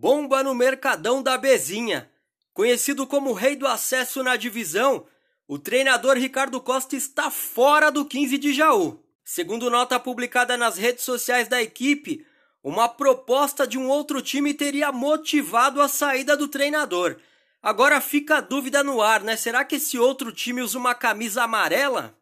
Bomba no Mercadão da Bezinha. Conhecido como rei do acesso na divisão, o treinador Ricardo Costa está fora do 15 de Jaú. Segundo nota publicada nas redes sociais da equipe, uma proposta de um outro time teria motivado a saída do treinador. Agora fica a dúvida no ar, né? Será que esse outro time usa uma camisa amarela?